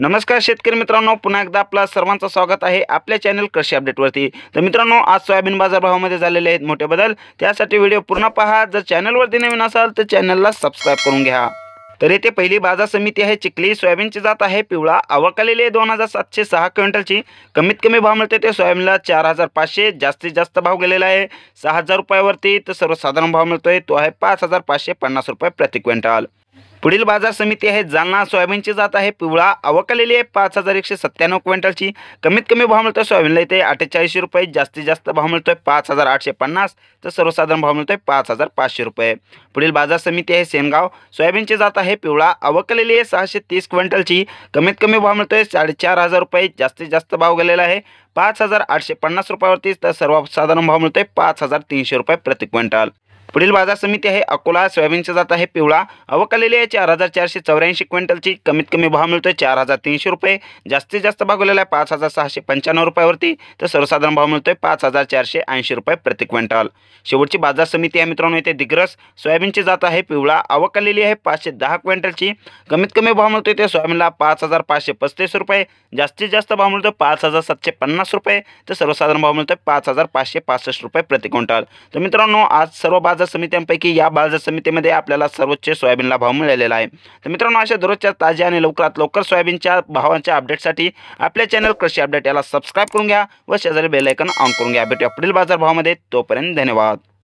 नमस्कार शेतकरी मित्रांनो पुन्हा एकदा आपलं सर्वांचं स्वागत आहे आपल्या चॅनल कृषी अपडेटवरती तर मित्रांनो आज सोयाबीन बाजारभावामध्ये झालेले आहेत मोठे बदल त्यासाठी व्हिडिओ पूर्ण पहा जर चॅनलवरती नवीन असाल तर चॅनलला सबस्क्राईब करून घ्या तर येथे पहिली बाजार समिती आहे चिखली सोयाबीनची जात आहे पिवळा आवक आहे दोन हजार सातशे सहा क्विंटलची कमीत कमी भाव मिळते ते सोयाबीनला चार हजार पाचशे जास्तीत जास्त भाव गेलेला आहे सहा हजार रुपयावरती तर सर्वसाधारण भाव मिळतोय तो आहे पाच हजार पाचशे पन्नास रुपये प्रति क्विंटल पुढ़ बाजार समिति है जालना सोयाबीन की आहे है आवक आलेली आहे पाच हजार एकशे सत्त्याण्णव क्विंटलची कमीत कमी भाव मिलते सोयाबीन सोयाबीनला इथे अठ्ठेचाळीसशे रुपये जास्तीत जास्त भाव मिलते हैं पांच हजार आठशे पन्नास तो सर्वसाधारण भाव मिलते हैं पांच हजार पाचशे रुपये पुढील बाजार समिति है सेनगाव सोयाबीनची जात आहे पिवळा आवक आलेली सहाशे तीस क्विंटल क्विंटलची कमीत कमी भाव मिलते मिळतोय साडेचार हजार रुपये जास्तीत जास्त भाव गले है पांच हजार आठशे पन्नास रुपयावरतीच तर सर्वसाधारण भाव मिलते हैं पांच हजार तीनशे रुपये प्रति क्विंटल पुढील बाजार समिती आहे अकोला सोयाबीनचा जात आहे पिवळा अवकालेली आहे चार हजार चारशे चौऱ्याऐंशी क्विंटलची कमीत कमी भाव मिळतोय चार हजार तीनशे रुपये जास्तीत जास्त भागवलेला आहे पाच हजार सहाशे पंच्याण्णव रुपयावरती तर सर्वसाधारण भाव मिळतोय पाच हजार चारशे ऐंशी रुपये प्रति क्विंटल शेवटची बाजार समिती आहे मित्रांनो येथे दिग्रस सोयाबीनची जात आहे पिवळा अवकालेली आहे पाचशे दहा क्विंटलची कमीत कमी भाव मिळतोय ते सोयाबीनला पाच हजार पाचशे पस्तीस रुपये जास्तीत जास्त भाव मिळतोय पाच हजार सातशे पन्नास रुपये तर सर्वसाधारण भाव मिळतोय पाच हजार पाचशे पासष्ट रुपये प्रति क्विंटल तर मित्रांनो आज सर्व बाजार बाजार समित्यांपैकी या बाजार समितीमध्ये आपल्याला सर्वोच्च सोयाबीनला भाव मिळालेला आहे तर मित्रांनो अशा दररोजच्या ताज्या आणि लवकरात लवकर सोयाबीनच्या भावांच्या अपडेटसाठी आपल्या चॅनल कृषी अपडेट याला सबस्क्राईब करून घ्या व शेजारी बेलायकन ऑन करून घ्या भेटूया पुढील बाजारभावामध्ये तोपर्यंत धन्यवाद